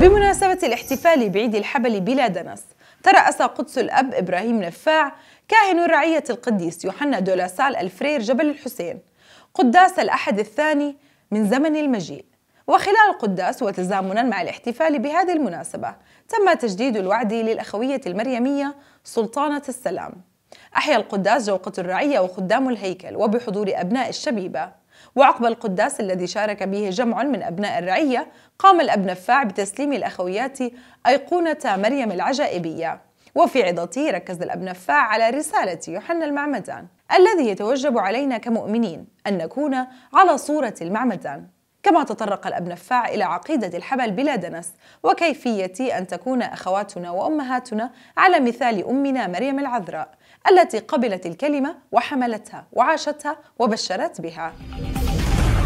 بمناسبة الاحتفال بعيد الحبل بلا دنس ترأس قدس الأب إبراهيم نفاع كاهن رعية القديس يوحنا دولاسال الفرير جبل الحسين قداس الأحد الثاني من زمن المجيء وخلال القداس وتزامنا مع الاحتفال بهذه المناسبة تم تجديد الوعد للأخوية المريمية سلطانة السلام أحيا القداس جوقة الرعية وخدام الهيكل وبحضور أبناء الشبيبة وعقب القداس الذي شارك به جمع من أبناء الرعية قام الأب نفاع بتسليم الأخويات أيقونة مريم العجائبية وفي عظته ركز الأب نفاع على رسالة يوحنا المعمدان الذي يتوجب علينا كمؤمنين أن نكون على صورة المعمدان كما تطرق الأب نفاع إلى عقيدة الحبل بلا دنس وكيفية أن تكون أخواتنا وأمهاتنا على مثال أمنا مريم العذراء التي قبلت الكلمة وحملتها وعاشتها وبشرت بها